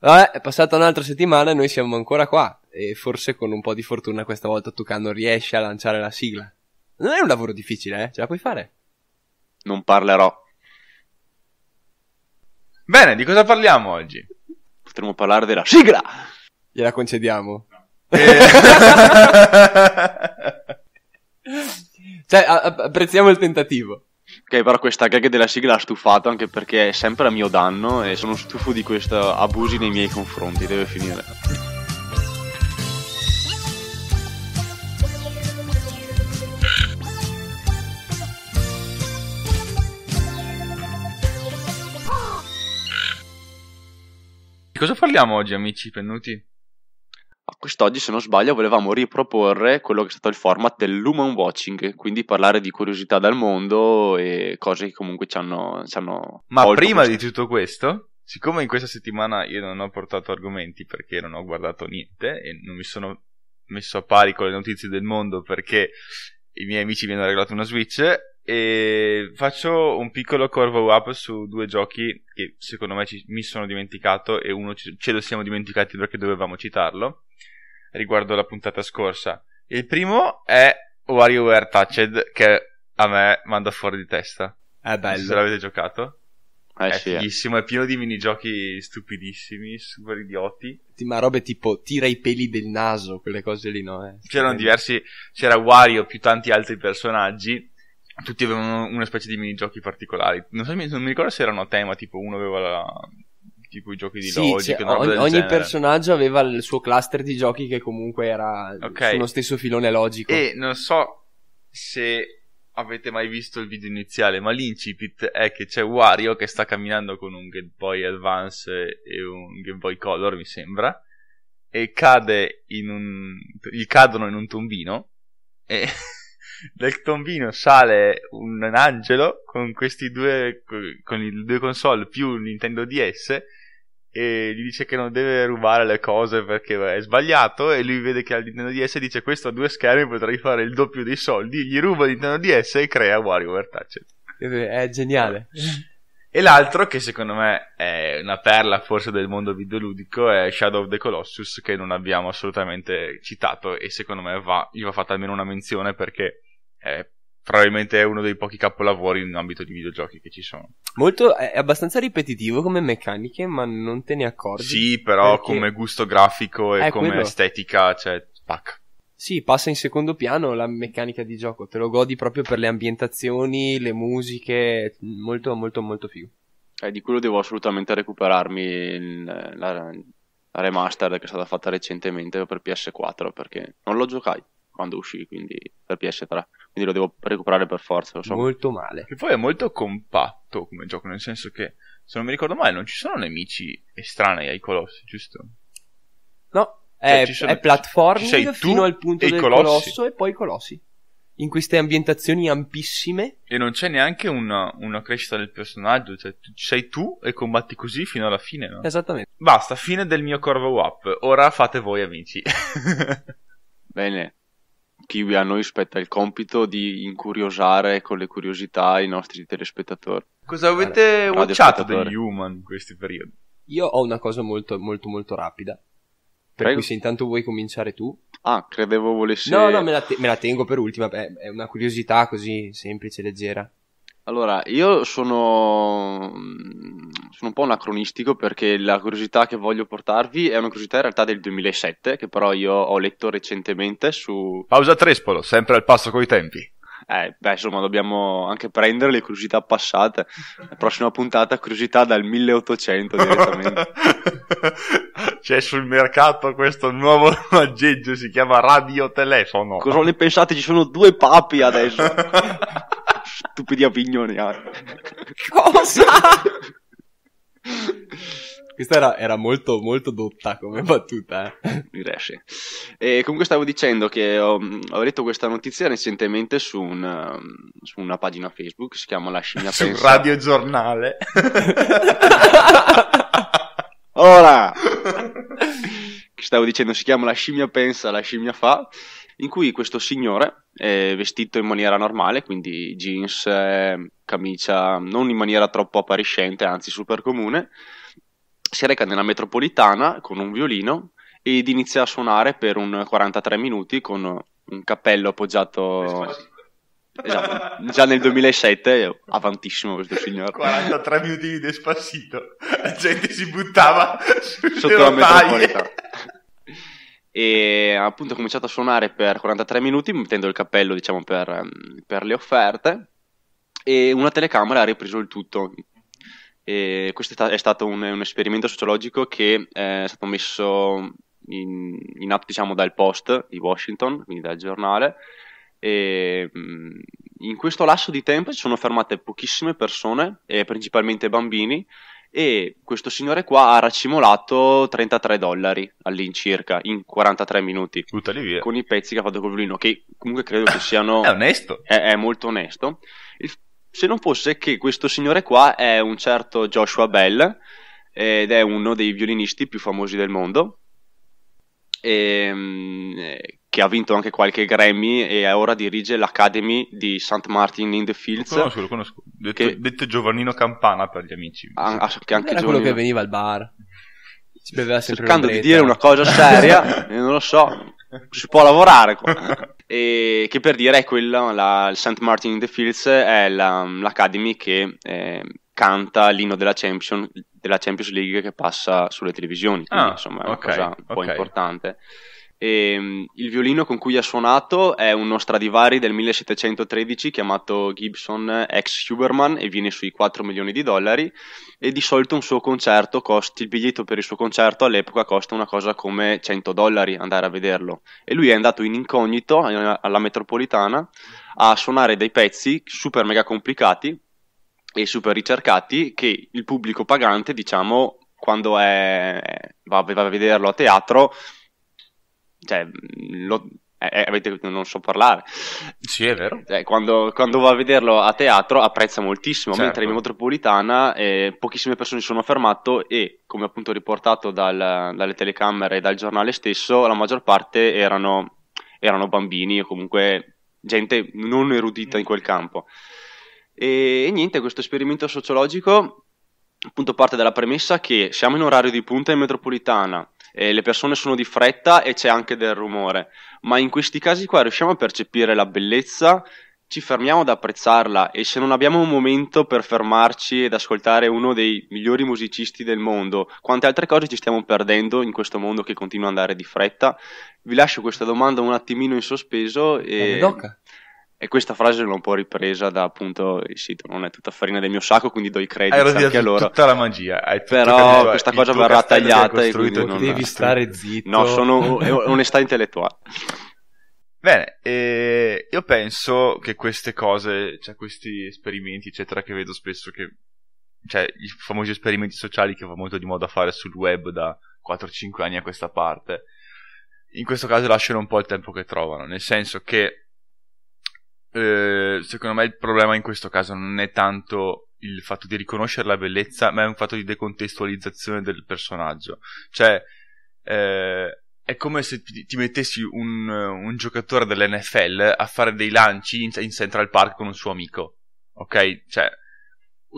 Vabbè, è passata un'altra settimana e noi siamo ancora qua. E forse con un po' di fortuna questa volta Tucano riesce a lanciare la sigla. Non è un lavoro difficile, eh? Ce la puoi fare? Non parlerò. Bene, di cosa parliamo oggi? Potremmo parlare della sigla! Gliela concediamo. No. Eh... cioè, apprezziamo il tentativo. Ok, però questa gag della sigla ha stufato anche perché è sempre a mio danno e sono stufo di questi abusi nei miei confronti, deve finire. Di cosa parliamo oggi, amici pennuti? quest'oggi, se non sbaglio, volevamo riproporre quello che è stato il format dell'human watching, quindi parlare di curiosità dal mondo e cose che comunque ci hanno. Ci hanno Ma prima questo. di tutto questo, siccome in questa settimana io non ho portato argomenti perché non ho guardato niente e non mi sono messo a pari con le notizie del mondo perché i miei amici mi hanno regalato una Switch, e faccio un piccolo curve up su due giochi che secondo me ci, mi sono dimenticato e uno ce, ce lo siamo dimenticati perché dovevamo citarlo riguardo la puntata scorsa. Il primo è WarioWare Touched che a me manda fuori di testa. È bello. Se l'avete giocato? Eh, è sì, eh. fighissimo, è pieno di minigiochi stupidissimi, super idioti. Ma robe tipo tira i peli del naso, quelle cose lì, no? Eh. C'erano diversi, c'era Wario più tanti altri personaggi tutti avevano una specie di minigiochi particolari. Non, so, non mi ricordo se erano a tema, tipo uno aveva la, tipo i giochi di sì, logica. Cioè, ogni, ogni personaggio aveva il suo cluster di giochi che comunque era okay. sullo stesso filone logico. E non so se avete mai visto il video iniziale, ma l'incipit è che c'è Wario che sta camminando con un Game Boy Advance e un Game Boy Color, mi sembra, e cade in un... gli cadono in un tombino e... Del tombino sale un, angelo con questi due, con i due console più Nintendo DS e gli dice che non deve rubare le cose perché è sbagliato e lui vede che ha il Nintendo DS e dice questo ha due schermi potrei fare il doppio dei soldi gli ruba il Nintendo DS e crea WarioWare Touch è geniale e l'altro che secondo me è una perla forse del mondo videoludico è Shadow of the Colossus che non abbiamo assolutamente citato e secondo me va, gli va fatta almeno una menzione perché eh, probabilmente è uno dei pochi capolavori in ambito di videogiochi che ci sono. Molto, è abbastanza ripetitivo come meccaniche, ma non te ne accorgi. Sì, però perché... come gusto grafico e è come quello. estetica, cioè, pac. Sì, passa in secondo piano la meccanica di gioco, te lo godi proprio per le ambientazioni, le musiche, molto molto molto figo. Eh, di quello devo assolutamente recuperarmi il, la, la remaster che è stata fatta recentemente per PS4 perché non l'ho giocai quando uscì quindi per PS3 quindi lo devo recuperare per forza lo so. molto male che poi è molto compatto come gioco nel senso che se non mi ricordo male non ci sono nemici estranei ai colossi giusto? no cioè, è, sono, è platforming fino al punto del colossi. colosso e poi i colossi in queste ambientazioni ampissime e non c'è neanche una, una crescita del personaggio cioè sei tu e combatti così fino alla fine no? esattamente basta fine del mio corvo up ora fate voi amici bene chi a noi spetta il compito di incuriosare con le curiosità i nostri telespettatori. Cosa avete eh, watchato degli human in questi periodi? Io ho una cosa molto molto molto rapida. Per Prego. cui se intanto vuoi cominciare tu. Ah, credevo volessi... No, no, me la, te- me la tengo per ultima, Beh, è una curiosità così semplice, leggera. Allora, io sono sono un po' anacronistico perché la curiosità che voglio portarvi è una curiosità in realtà del 2007 che però io ho letto recentemente su... Pausa Trespolo, sempre al passo coi tempi. Eh, beh, insomma, dobbiamo anche prendere le curiosità passate. La prossima puntata, curiosità dal 1800 direttamente. C'è sul mercato questo nuovo aggeggio, si chiama radiotelefono. Cosa ne pensate? Ci sono due papi adesso. Stupidi opinioni. Ah. Cosa? Questa era, era, molto, molto dotta come battuta. Eh. Direi sì. E comunque stavo dicendo che ho, ho letto questa notizia recentemente su, un, su una pagina Facebook, si chiama La Scimmia Pensa. Su Radiogiornale. Ora! Stavo dicendo si chiama La Scimmia Pensa, La Scimmia Fa in cui questo signore è vestito in maniera normale, quindi jeans, ehm, camicia, non in maniera troppo appariscente, anzi super comune, si reca nella metropolitana con un violino ed inizia a suonare per un 43 minuti con un cappello appoggiato... Esatto, già nel 2007, eh, avantissimo questo signore. 43 minuti di Despacito, la gente si buttava sotto la metropolitana e appunto ho cominciato a suonare per 43 minuti mettendo il cappello diciamo per, ehm, per le offerte e una telecamera ha ripreso il tutto e questo è stato un, un esperimento sociologico che eh, è stato messo in, in atto diciamo dal Post di Washington, quindi dal giornale e mm, in questo lasso di tempo si sono fermate pochissime persone, eh, principalmente bambini, e questo signore qua ha racimolato 33 dollari all'incirca in 43 minuti Buttali via. con i pezzi che ha fatto col violino che comunque credo che siano è onesto è, è molto onesto Il, se non fosse che questo signore qua è un certo Joshua Bell ed è uno dei violinisti più famosi del mondo e, ehm, che ha vinto anche qualche Grammy e ora dirige l'Academy di St. Martin in the Fields. Lo conosco, lo conosco. Detto, che... detto Giovanino Campana per gli amici. An- ah, ah che anche Era Giovanino. quello che veniva al bar. Si beveva sempre Cercando di dire una cosa seria, non lo so, si può lavorare qua. e che per dire è quella, la, il St. Martin in the Fields è la, l'Academy che... Eh, canta l'inno della Champions, della Champions, League che passa sulle televisioni, quindi ah, insomma è una okay, cosa un po' okay. importante. E, ehm, il violino con cui ha suonato è uno Stradivari del 1713 chiamato Gibson ex Huberman e viene sui 4 milioni di dollari e di solito un suo concerto costa, il biglietto per il suo concerto all'epoca costa una cosa come 100 dollari andare a vederlo e lui è andato in incognito eh, alla metropolitana a suonare dei pezzi super mega complicati e super ricercati che il pubblico pagante diciamo quando è, va, va a vederlo a teatro cioè, lo, eh, eh avete, non so parlare. Sì, è vero. Eh, quando, quando, va a vederlo a teatro apprezza moltissimo, certo. mentre in metropolitana eh, pochissime persone si sono fermate e, come appunto riportato dal, dalle telecamere e dal giornale stesso, la maggior parte erano, erano bambini o comunque gente non erudita in quel campo. E, e niente, questo esperimento sociologico appunto parte dalla premessa che siamo in orario di punta in metropolitana, eh, le persone sono di fretta e c'è anche del rumore, ma in questi casi qua riusciamo a percepire la bellezza, ci fermiamo ad apprezzarla e se non abbiamo un momento per fermarci ed ascoltare uno dei migliori musicisti del mondo, quante altre cose ci stiamo perdendo in questo mondo che continua ad andare di fretta? Vi lascio questa domanda un attimino in sospeso e... E questa frase l'ho un po' ripresa da appunto il sito, non è tutta farina del mio sacco, quindi do i crediti anche a loro. tutta la magia. Hai Però questa cosa verrà tagliata e quindi non devi stare zitto. No, sono onestà intellettuale. Bene, eh, io penso che queste cose, cioè questi esperimenti, eccetera, che vedo spesso che cioè i famosi esperimenti sociali che va molto di moda fare sul web da 4-5 anni a questa parte, in questo caso lasciano un po' il tempo che trovano, nel senso che eh, secondo me il problema in questo caso non è tanto il fatto di riconoscere la bellezza, ma è un fatto di decontestualizzazione del personaggio. Cioè, eh, è come se ti mettessi un, un, giocatore dell'NFL a fare dei lanci in, in Central Park con un suo amico. Ok? Cioè,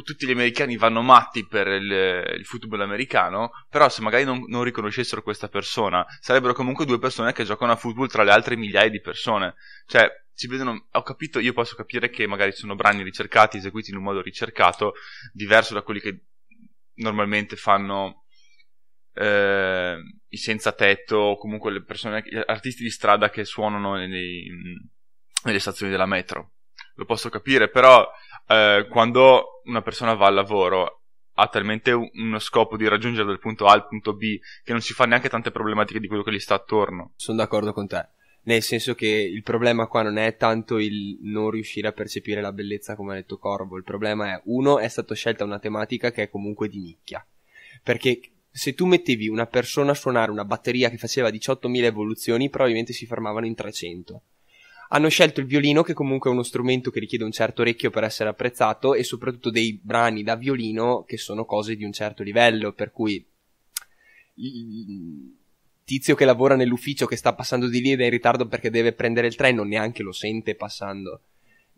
tutti gli americani vanno matti per il, il football americano, però se magari non, non, riconoscessero questa persona, sarebbero comunque due persone che giocano a football tra le altre migliaia di persone. Cioè, si vedono, ho capito, io posso capire che magari sono brani ricercati, eseguiti in un modo ricercato, diverso da quelli che normalmente fanno eh, i senza tetto o comunque le persone, artisti di strada che suonano nei, nelle stazioni della metro. Lo posso capire, però eh, quando una persona va al lavoro ha talmente uno scopo di raggiungere dal punto A al punto B che non si fa neanche tante problematiche di quello che gli sta attorno. Sono d'accordo con te nel senso che il problema qua non è tanto il non riuscire a percepire la bellezza come ha detto Corvo, il problema è uno è stata scelta una tematica che è comunque di nicchia, perché se tu mettevi una persona a suonare una batteria che faceva 18.000 evoluzioni probabilmente si fermavano in 300. Hanno scelto il violino che comunque è uno strumento che richiede un certo orecchio per essere apprezzato e soprattutto dei brani da violino che sono cose di un certo livello, per cui tizio che lavora nell'ufficio che sta passando di lì ed è in ritardo perché deve prendere il treno, neanche lo sente passando.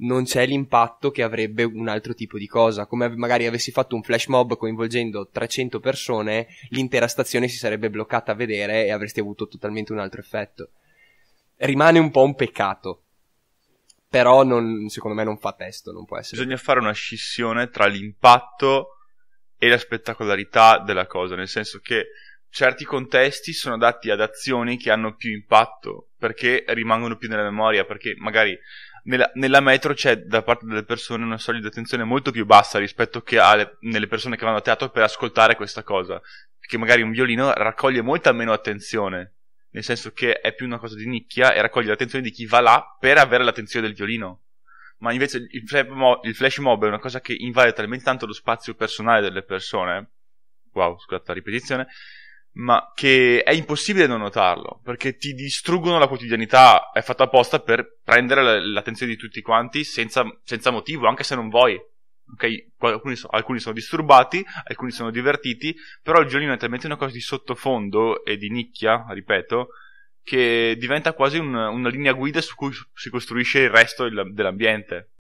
Non c'è l'impatto che avrebbe un altro tipo di cosa. Come magari avessi fatto un flash mob coinvolgendo 300 persone, l'intera stazione si sarebbe bloccata a vedere e avresti avuto totalmente un altro effetto. Rimane un po' un peccato. Però non, secondo me non fa testo, non può essere. Bisogna fare una scissione tra l'impatto e la spettacolarità della cosa, nel senso che certi contesti sono adatti ad azioni che hanno più impatto, perché rimangono più nella memoria, perché magari nella, nella metro c'è da parte delle persone una soglia di attenzione molto più bassa rispetto che alle, nelle persone che vanno a teatro per ascoltare questa cosa, perché magari un violino raccoglie molta meno attenzione, nel senso che è più una cosa di nicchia e raccoglie l'attenzione di chi va là per avere l'attenzione del violino. Ma invece il flash mob, il flash mob è una cosa che invade talmente tanto lo spazio personale delle persone, wow, scusate la ripetizione, ma che è impossibile non notarlo, perché ti distruggono la quotidianità, è fatta apposta per prendere l'attenzione di tutti quanti senza, senza motivo, anche se non vuoi. Okay? Alcuni, so, alcuni, sono disturbati, alcuni sono divertiti, però il gioiellino è talmente una cosa di sottofondo e di nicchia, ripeto, che diventa quasi un, una linea guida su cui si costruisce il resto dell'ambiente.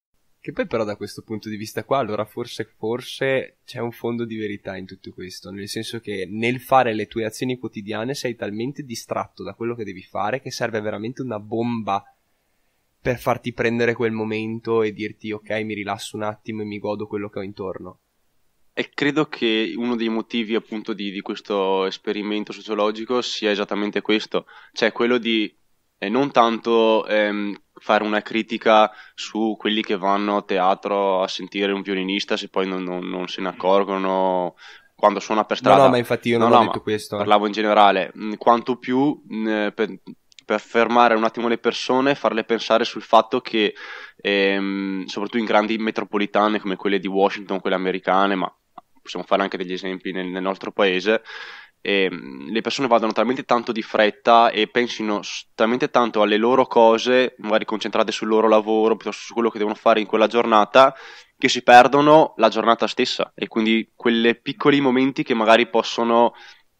Che poi però da questo punto di vista qua, allora forse, forse c'è un fondo di verità in tutto questo, nel senso che nel fare le tue azioni quotidiane sei talmente distratto da quello che devi fare che serve veramente una bomba per farti prendere quel momento e dirti ok mi rilasso un attimo e mi godo quello che ho intorno. E credo che uno dei motivi appunto di, di questo esperimento sociologico sia esattamente questo, cioè quello di e non tanto ehm, fare una critica su quelli che vanno a teatro a sentire un violinista se poi non, non, non se ne accorgono quando suona per strada. No, no ma infatti io non no, ho no, detto questo. Eh. Parlavo in generale, mm, quanto più eh, per, per, fermare un attimo le persone, farle pensare sul fatto che, ehm, soprattutto in grandi metropolitane come quelle di Washington, quelle americane, ma possiamo fare anche degli esempi nel, nel nostro paese, eh, le persone vadano talmente tanto di fretta e pensino talmente tanto alle loro cose, magari concentrate sul loro lavoro, piuttosto su quello che devono fare in quella giornata, che si perdono la giornata stessa e quindi quei piccoli momenti che magari possono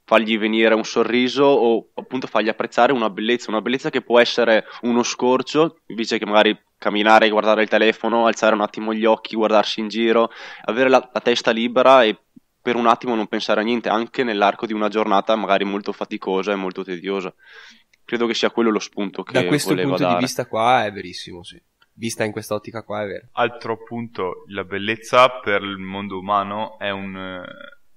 fargli venire un sorriso o appunto fargli apprezzare una bellezza, una bellezza che può essere uno scorcio, invece che magari camminare, guardare il telefono, alzare un attimo gli occhi, guardarsi in giro, avere la, la testa libera e per un attimo non pensare a niente, anche nell'arco di una giornata magari molto faticosa e molto tediosa. Credo che sia quello lo spunto che Da questo punto dare. di vista qua è verissimo, sì. Vista in questa ottica qua è vero. Altro punto, la bellezza per il mondo umano è un...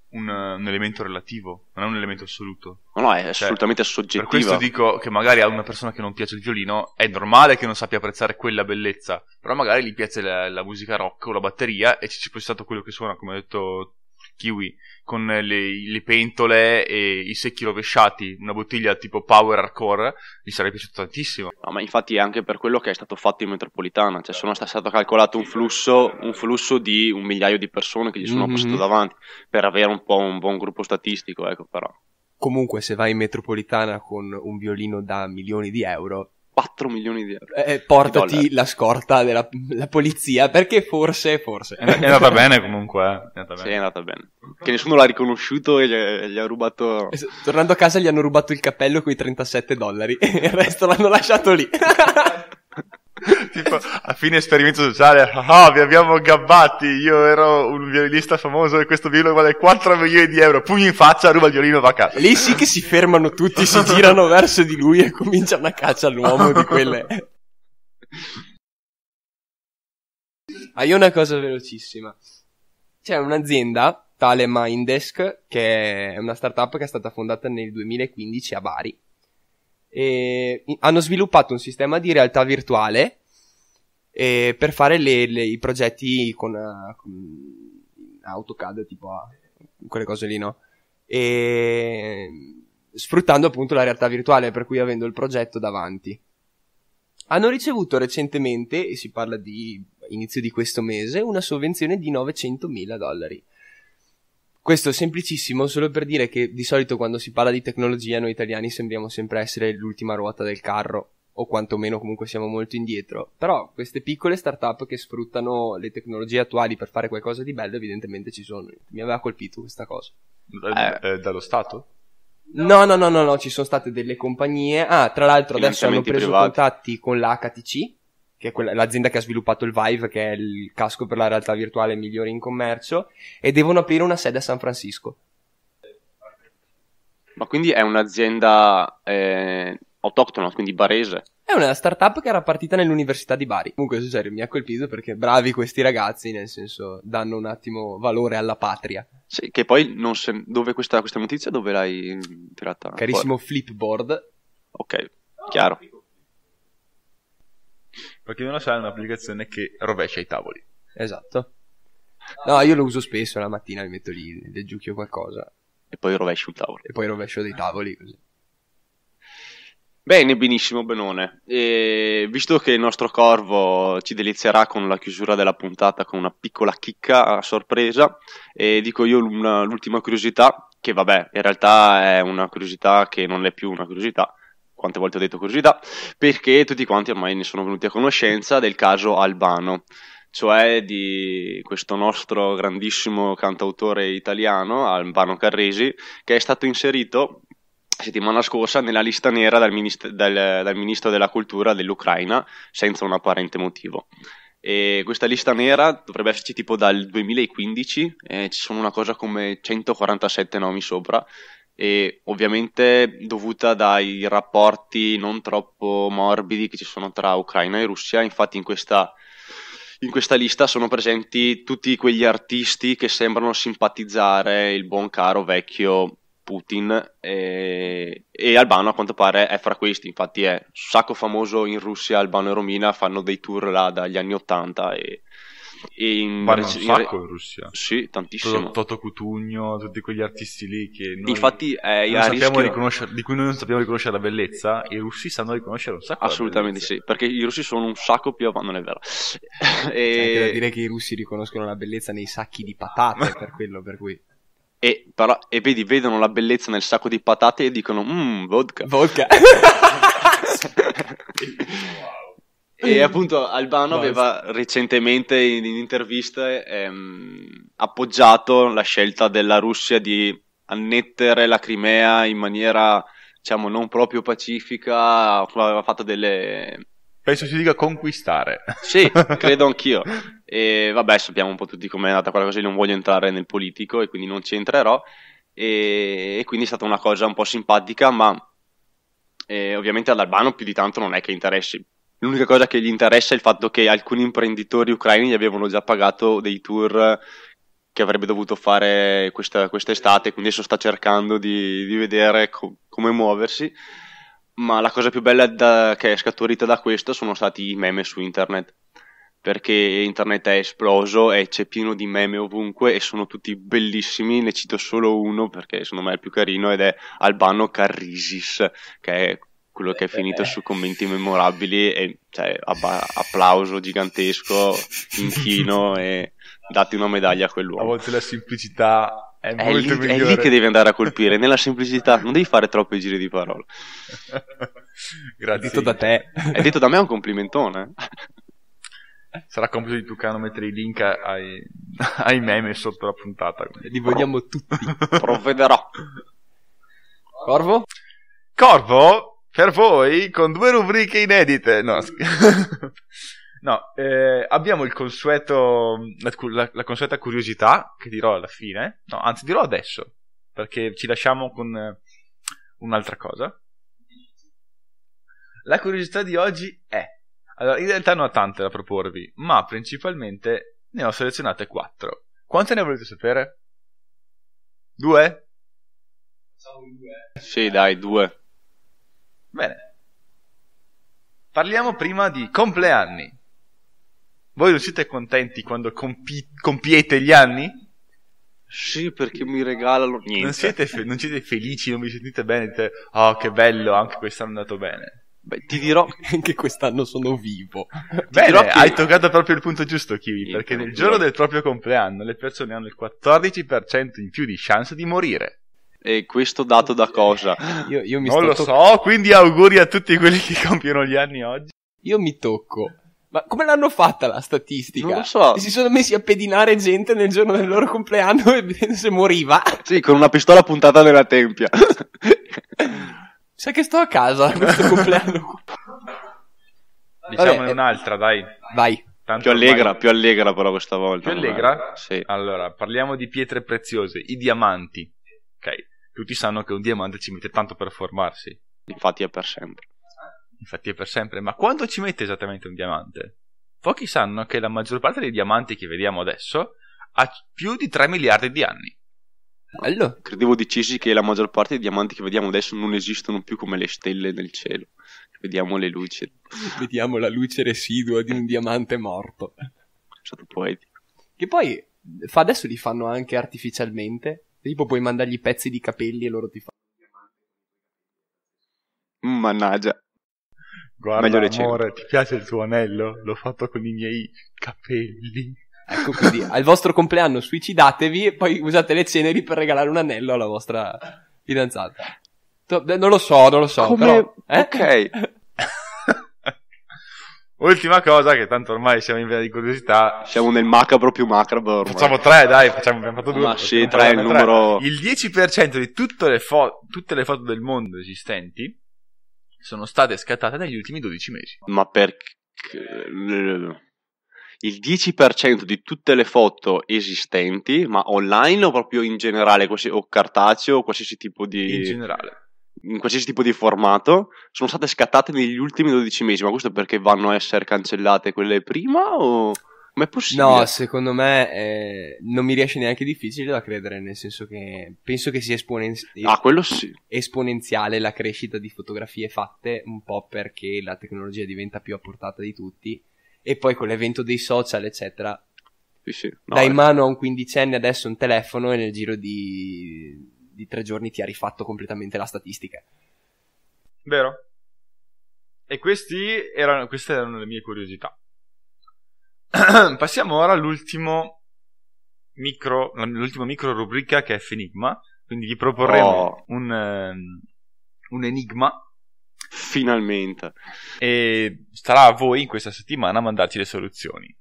Un, un, elemento relativo, non è un elemento assoluto. No, no, è cioè, assolutamente soggettivo. Per questo dico che magari a una persona che non piace il violino è normale che non sappia apprezzare quella bellezza, però magari gli piace la, la musica rock o la batteria e ci, ci può stato quello che suona, come ho detto kiwi con le, le, pentole e i secchi rovesciati, una bottiglia tipo Power Hardcore, gli sarebbe piaciuto tantissimo. No, ma infatti è anche per quello che è stato fatto in metropolitana, cioè sono stato calcolato un flusso, un flusso di un migliaio di persone che gli sono mm-hmm. passato davanti, per avere un po' un buon gruppo statistico, ecco però. Comunque se vai in metropolitana con un violino da milioni di euro, 4 milioni di euro. Eh, eh portati di la scorta della la polizia, perché forse, forse. È, andata bene comunque. Eh. È andata bene. Sì, è andata bene. Che nessuno l'ha riconosciuto e gli, gli, ha rubato... Tornando a casa gli hanno rubato il cappello con i 37 dollari e il resto l'hanno lasciato lì. tipo a fine esperimento sociale ah, ah vi abbiamo gabbati io ero un violinista famoso e questo violino vale 4 milioni di euro pugno in faccia ruba il violino va a casa lì sì che si fermano tutti si girano verso di lui e comincia una caccia all'uomo di quelle ah una cosa velocissima c'è un'azienda tale Mindesk che è una startup che è stata fondata nel 2015 a Bari e hanno sviluppato un sistema di realtà virtuale eh, per fare le, le, i progetti con, con AutoCAD, tipo ah, quelle cose lì, no? E sfruttando appunto la realtà virtuale, per cui avendo il progetto davanti. Hanno ricevuto recentemente, e si parla di inizio di questo mese, una sovvenzione di 900.000 dollari questo è semplicissimo solo per dire che di solito quando si parla di tecnologia noi italiani sembriamo sempre essere l'ultima ruota del carro o quantomeno comunque siamo molto indietro. Però queste piccole start-up che sfruttano le tecnologie attuali per fare qualcosa di bello evidentemente ci sono. Mi aveva colpito questa cosa. Eh, eh, eh dallo Stato? No, no, no, no, no, ci sono state delle compagnie. Ah, tra l'altro adesso hanno preso privati. contatti con l'HTC, che è quella, l'azienda che ha sviluppato il Vive, che è il casco per la realtà virtuale migliore in commercio, e devono aprire una sede a San Francisco. Ma quindi è un'azienda eh, autoctona, quindi barese? È una startup che era partita nell'università di Bari. Comunque, sul serio, mi ha colpito perché bravi questi ragazzi, nel senso, danno un attimo valore alla patria. Sì, che poi non se... dove questa, questa notizia dove l'hai tirata? Carissimo fuori? Flipboard. Ok, chiaro. Perché non lo sa è un'applicazione che rovescia i tavoli. Esatto. No, io lo uso spesso, la mattina mi metto lì, leggiucchio qualcosa. E poi rovescio un tavolo. E poi rovescio dei tavoli così. Bene, benissimo, Benone. E visto che il nostro corvo ci delizierà con la chiusura della puntata con una piccola chicca a sorpresa, e dico io l'ultima curiosità, che vabbè, in realtà è una curiosità che non è più una curiosità, quante volte ho detto curiosità, perché tutti quanti ormai ne sono venuti a conoscenza del caso Albano, cioè di questo nostro grandissimo cantautore italiano, Albano Carresi, che è stato inserito settimana scorsa nella lista nera dal, minist- dal, dal ministro della cultura dell'Ucraina senza un apparente motivo. E questa lista nera dovrebbe esserci tipo dal 2015, e eh, ci sono una cosa come 147 nomi sopra e ovviamente dovuta dai rapporti non troppo morbidi che ci sono tra Ucraina e Russia. Infatti in questa, in questa lista sono presenti tutti quegli artisti che sembrano simpatizzare il buon caro vecchio Putin e, e, Albano a quanto pare è fra questi, infatti è sacco famoso in Russia, Albano e Romina fanno dei tour là dagli anni 80 e in, rec- un sacco in, Russia. Sì, tantissimo. Toto Cutugno, tutti quegli artisti lì che noi, Infatti, eh, non sappiamo riconoscere, di cui noi non sappiamo riconoscere la bellezza, e i russi sanno riconoscere un sacco. Assolutamente sì, perché i russi sono un sacco più avanti, non è vero. e... Cioè, eh, che i russi riconoscono la bellezza nei sacchi di patate, per quello per cui... E, però, e vedi, vedono la bellezza nel sacco di patate e dicono, mmm, vodka. Vodka. E mm. appunto Albano aveva recentemente in, in interviste ehm, appoggiato la scelta della Russia di annettere la Crimea in maniera diciamo non proprio pacifica, aveva fatto delle... Penso si dica conquistare. Sì, credo anch'io. E vabbè, sappiamo un po' tutti com'è andata quella cosa, non voglio entrare nel politico e quindi non ci entrerò. E, e quindi è stata una cosa un po' simpatica, ma e eh, ovviamente Albano più di tanto non è che interessi L'unica cosa che gli interessa è il fatto che alcuni imprenditori ucraini gli avevano già pagato dei tour che avrebbe dovuto fare questa, quest'estate, quindi adesso sta cercando di, di vedere co- come muoversi. Ma la cosa più bella da, che è scaturita da questo sono stati i meme su internet, perché internet è esploso, e c'è pieno di meme ovunque e sono tutti bellissimi, ne cito solo uno perché secondo me è il più carino ed è Albano Carrisis, che è quello che è finito eh. su commenti memorabili e cioè, applauso gigantesco, inchino e date una medaglia a quell'uomo. A volte la semplicità è, è molto lì, È lì che devi andare a colpire, nella semplicità, non devi fare troppi giri di parole. Grazie. detto da te. È detto da me un complimentone. Sarà compito di Tucano mettere i link ai, ai meme sotto la puntata. Li vogliamo tutti. Provvederò. Corvo? Corvo per voi con due rubriche inedite. No, no eh, abbiamo il consueto, la, la, consueta curiosità che dirò alla fine, no, anzi dirò adesso, perché ci lasciamo con eh, un'altra cosa. La curiosità di oggi è, allora in realtà non ho tante da proporvi, ma principalmente ne ho selezionate quattro. Quante ne volete sapere? Due? Facciamo due. Sì, dai, due. Bene. Parliamo prima di compleanni. Voi non siete contenti quando compi- compiete gli anni? Sì, perché mi regalano niente. Non siete, fe- non siete felici, non vi sentite bene, dite, oh che bello, anche quest'anno è andato bene. Beh, ti dirò che anche quest'anno sono vivo. Beh, che... hai toccato proprio il punto giusto, Kiwi, perché nel giorno del proprio compleanno le persone hanno il 14% in più di chance di morire. E questo dato da cosa? Io, io mi non sto lo toc- so, quindi auguri a tutti quelli che compiono gli anni oggi. Io mi tocco. Ma come l'hanno fatta la statistica? Non lo so. Si sono messi a pedinare gente nel giorno del loro compleanno e se moriva. Sì, con una pistola puntata nella tempia. Sai che sto a casa questo compleanno. Diciamone Vabbè, eh, un'altra, dai. Vai. Tanto più allegra, ormai... più allegra però questa volta. Più allegra? Sì. Allora, parliamo di pietre preziose, i diamanti. Ok tutti sanno che un diamante ci mette tanto per formarsi. Infatti è per sempre. Infatti è per sempre, ma quanto ci mette esattamente un diamante? Pochi sanno che la maggior parte dei diamanti che vediamo adesso ha più di 3 miliardi di anni. Bello. Credevo dicessi che la maggior parte dei diamanti che vediamo adesso non esistono più come le stelle nel cielo. Vediamo le luci. vediamo la luce residua di un diamante morto. Sono poetico. Che poi adesso li fanno anche artificialmente Tipo puoi mandargli pezzi di capelli e loro ti fanno. Mm, mannaggia. Guarda, Meglio amore, ti piace il tuo anello? L'ho fatto con i miei capelli. Ecco quindi, al vostro compleanno suicidatevi e poi usate le ceneri per regalare un anello alla vostra fidanzata. Eh, non lo so, non lo so. Come... Però, eh? Ok. Ultima cosa, che tanto ormai siamo in via di curiosità. Siamo nel macabro più macabro. Ormai. Facciamo tre, dai, facciamo, abbiamo fatto due. Ma sì, tre è il numero. Tre. Il 10% di tutte le, fo- tutte le foto del mondo esistenti sono state scattate negli ultimi 12 mesi. Ma perché? Eh, il 10% di tutte le foto esistenti, ma online o proprio in generale, o cartaceo, o qualsiasi tipo di. In generale in qualsiasi tipo di formato sono state scattate negli ultimi 12 mesi, ma questo perché vanno a essere cancellate quelle prima o com'è possibile? No, secondo me eh, non mi riesce neanche difficile da credere, nel senso che penso che sia esponenz- ah, sì. esponenziale la crescita di fotografie fatte, un po' perché la tecnologia diventa più a portata di tutti e poi con l'evento dei social, eccetera. Sì, sì. No, dai eh. mano a un quindicenne adesso un telefono e nel giro di di tre giorni ti ha rifatto completamente la statistica. Vero. E erano, queste erano le mie curiosità. Passiamo ora all'ultimo micro, l'ultima micro rubrica che è Enigma. Quindi vi proporremo oh. un, um, un enigma Finalmente. E sarà a voi in questa settimana mandarci le soluzioni.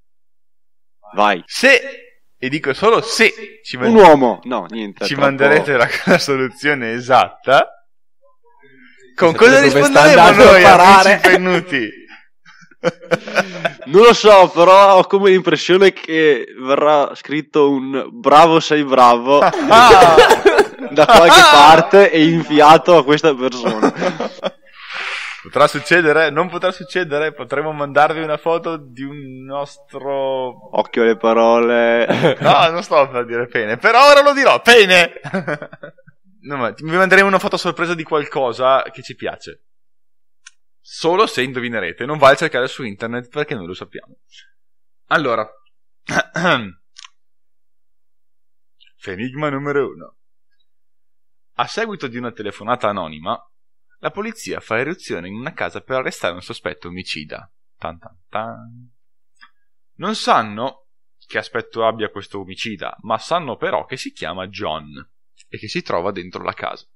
Vai. Se e dico solo se ci, uomo no, niente, ci manderete la, la, soluzione esatta. Con cosa risponderemo noi a Pennuti? non lo so, però ho come l'impressione che verrà scritto un bravo sei bravo ah! da qualche parte e inviato a questa persona. Potrà succedere, non potrà succedere, Potremmo mandarvi una foto di un nostro... Occhio alle parole. no, non sto per dire pene, Però ora lo dirò, pene! no, ma vi manderemo una foto a sorpresa di qualcosa che ci piace. Solo se indovinerete, non vale cercare su internet perché noi lo sappiamo. Allora... Fenigma numero 1. A seguito di una telefonata anonima, la polizia fa eruzione in una casa per arrestare un sospetto omicida. Tan tan tan. Non sanno che aspetto abbia questo omicida, ma sanno però che si chiama John e che si trova dentro la casa.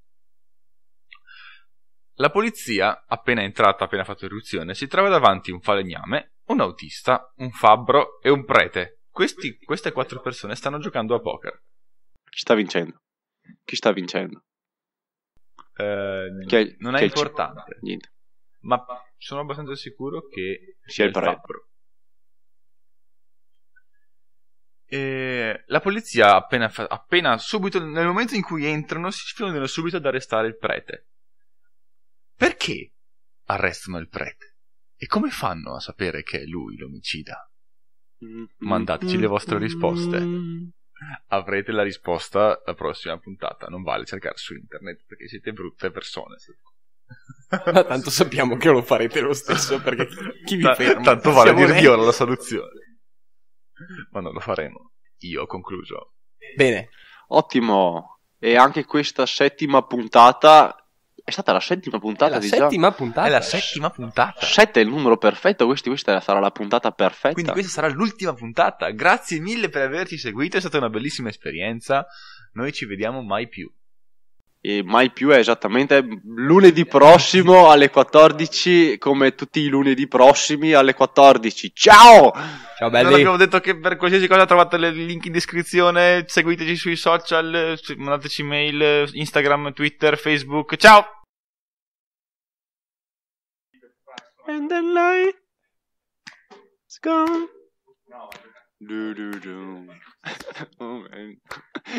La polizia, appena entrata, appena fatto eruzione, si trova davanti un falegname, un autista, un fabbro e un prete. Questi, queste quattro persone stanno giocando a poker. Chi sta vincendo? Chi sta vincendo? eh, che, non che è importante. Niente. Ma sono abbastanza sicuro che sia il fabbro. E ehm, la polizia, appena, fa- appena, subito, nel momento in cui entrano, si sfiondano subito ad arrestare il prete. Perché arrestano il prete? E come fanno a sapere che è lui l'omicida? Mm-hmm. Mandateci le vostre risposte. Mm-hmm avrete la risposta la prossima puntata. Non vale cercare su internet perché siete brutte persone. Ma tanto sappiamo che lo farete lo stesso perché chi vi ferma? tanto vale Siamo dirvi ora la soluzione. Ma non lo faremo. Io ho concluso. Bene. Ottimo. E anche questa settima puntata è stata la settima puntata la di settima Già... puntata. È la settima puntata. Sette è il numero perfetto, questi, questa sarà la puntata perfetta. Quindi questa sarà l'ultima puntata. Grazie mille per averci seguito, è stata una bellissima esperienza. Noi ci vediamo mai più. E mai più è esattamente lunedì prossimo alle 14, come tutti i lunedì prossimi alle 14. Ciao! Ciao belli! Non abbiamo detto che per qualsiasi cosa trovate il link in descrizione, seguiteci sui social, mandateci mail, Instagram, Twitter, Facebook. Ciao! and the light is gone. Do do do. oh man.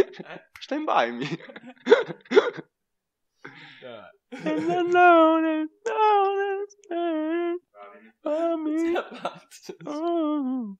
Stand by me. and the loneliness, loneliness, and me. Oh.